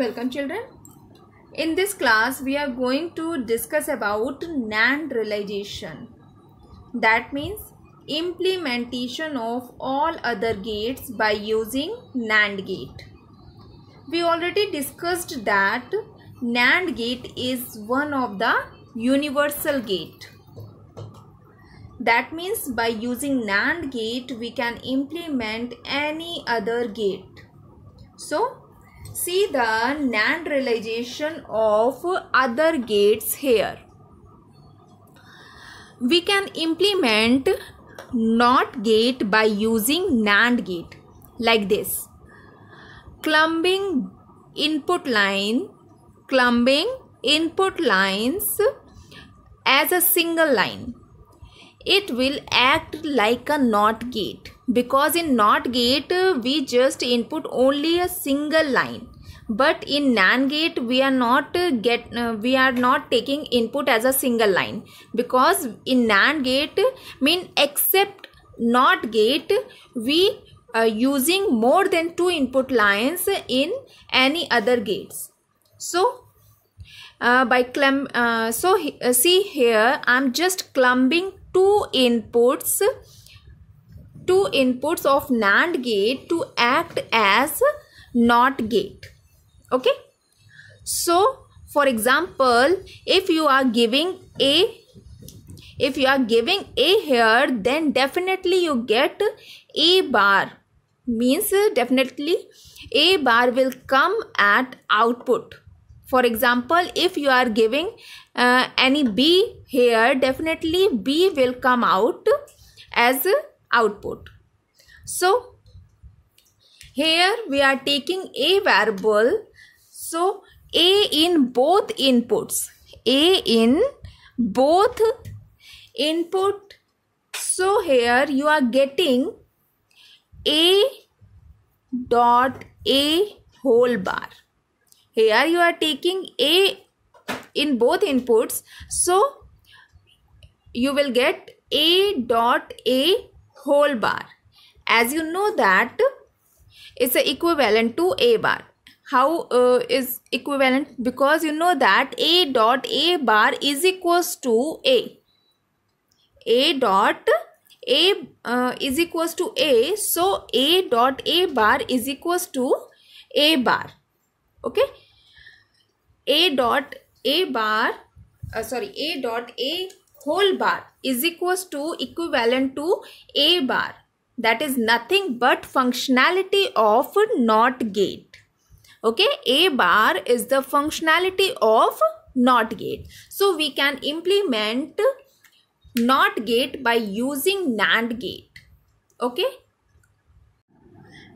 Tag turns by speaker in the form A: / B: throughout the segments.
A: Welcome children. In this class, we are going to discuss about NAND realization. That means implementation of all other gates by using NAND gate. We already discussed that NAND gate is one of the universal gate. That means by using NAND gate, we can implement any other gate. So, See the NAND realization of other gates here. We can implement NOT gate by using NAND gate like this. Clumbing input line, clumbing input lines as a single line it will act like a NOT gate because in NOT gate we just input only a single line but in NAND gate we are not get uh, we are not taking input as a single line because in NAND gate mean except NOT gate we are uh, using more than two input lines in any other gates. So uh, by clump uh, so uh, see here i'm just clumping two inputs two inputs of NAND gate to act as NOT gate. Okay. So, for example, if you are giving A, if you are giving A here, then definitely you get A bar. Means definitely A bar will come at output. For example, if you are giving uh, any B here, definitely B will come out as output. So, here we are taking A variable. So, A in both inputs. A in both input. So, here you are getting A dot A whole bar here you are taking a in both inputs so you will get a dot a whole bar as you know that it's equivalent to a bar How uh, is equivalent because you know that a dot a bar is equals to a a dot a uh, is equals to a so a dot a bar is equals to a bar okay a dot a bar uh, sorry a dot a whole bar is equals to equivalent to a bar that is nothing but functionality of not gate okay a bar is the functionality of not gate so we can implement not gate by using nand gate okay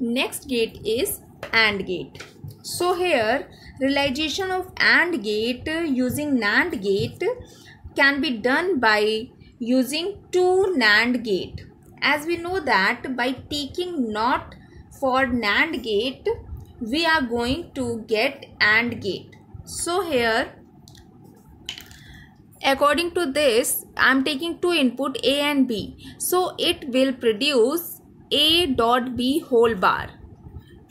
A: next gate is AND gate. So here realization of AND gate using NAND gate can be done by using two NAND gate. As we know that by taking NOT for NAND gate, we are going to get AND gate. So here according to this i am taking two input a and b so it will produce a dot b whole bar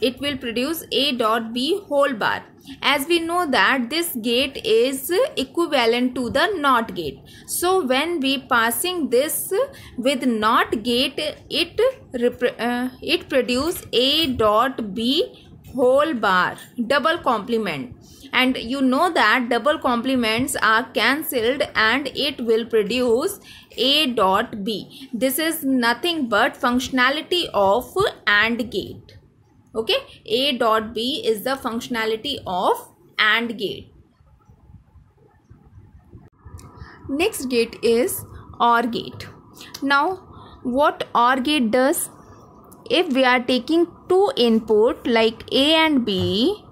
A: it will produce A dot B whole bar. As we know that this gate is equivalent to the NOT gate. So when we passing this with NOT gate, it, uh, it produce A dot B whole bar, double complement. And you know that double complements are cancelled and it will produce A dot B. This is nothing but functionality of AND gate okay a dot b is the functionality of and gate next gate is or gate now what or gate does if we are taking two input like a and b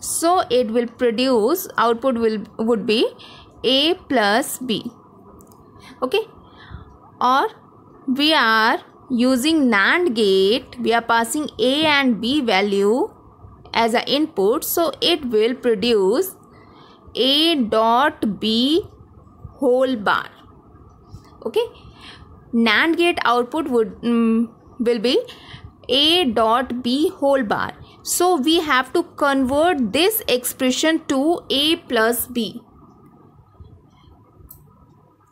A: so it will produce output will would be a plus b okay or we are Using NAND gate, we are passing A and B value as an input. So, it will produce A dot B whole bar. Okay. NAND gate output would um, will be A dot B whole bar. So, we have to convert this expression to A plus B.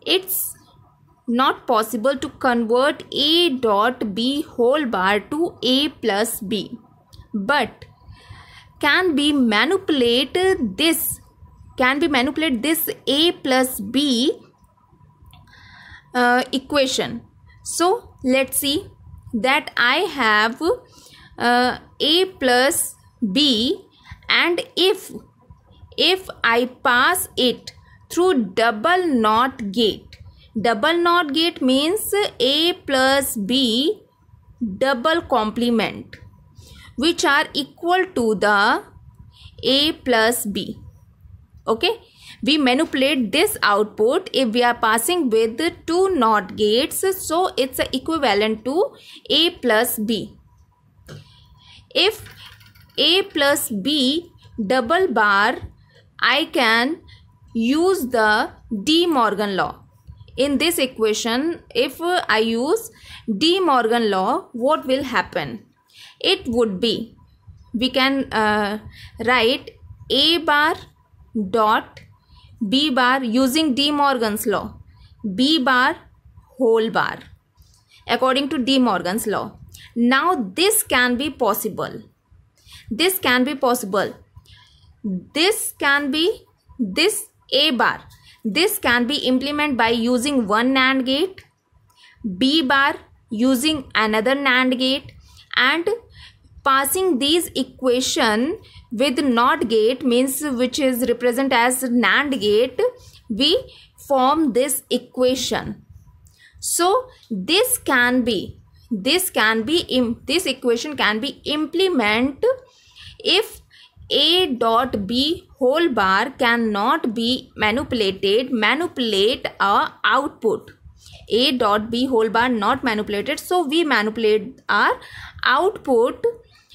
A: It's not possible to convert a dot b whole bar to a plus b but can be manipulate this can be manipulate this a plus b uh, equation so let's see that i have uh, a plus b and if if i pass it through double not gate double not gate means a plus b double complement which are equal to the a plus b okay we manipulate this output if we are passing with two not gates so it's equivalent to a plus b if a plus b double bar i can use the de morgan law in this equation, if I use De Morgan law, what will happen? It would be, we can uh, write A bar dot B bar using De Morgan's law. B bar whole bar according to De Morgan's law. Now this can be possible. This can be possible. This can be this A bar this can be implemented by using one NAND gate, B bar using another NAND gate and passing these equation with NOT gate means which is represent as NAND gate we form this equation. So this can be this can be this equation can be implement if a dot B whole bar cannot be manipulated, manipulate our output. A dot B whole bar not manipulated. So we manipulate our output.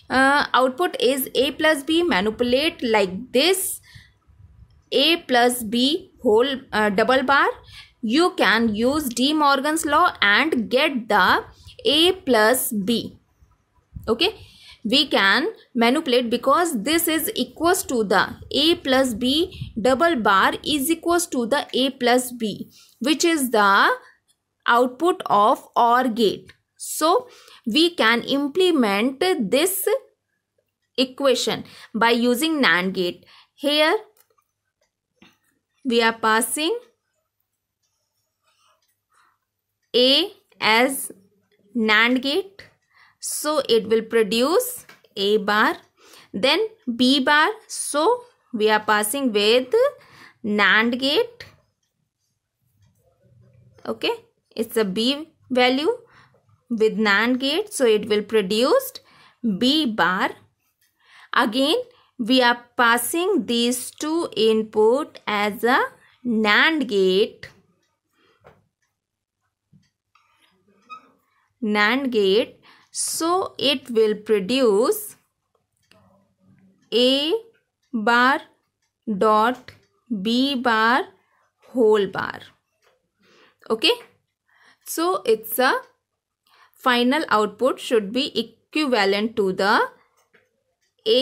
A: Uh, output is A plus B manipulate like this. A plus B whole uh, double bar. You can use De Morgan's law and get the A plus B. Okay we can manipulate because this is equals to the a plus b double bar is equals to the a plus b which is the output of OR gate. So we can implement this equation by using NAND gate. Here we are passing A as NAND gate so it will produce A bar. Then B bar. So we are passing with NAND gate. Okay. It's a B value with NAND gate. So it will produce B bar. Again, we are passing these two input as a NAND gate. NAND gate so it will produce A bar dot B bar whole bar. Okay. So it's a final output should be equivalent to the A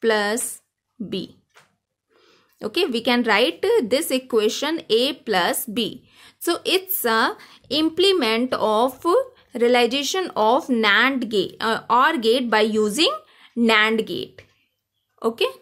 A: plus B. Okay, we can write this equation A plus B. So it's a implement of realization of NAND gate uh, OR gate by using NAND gate. Okay.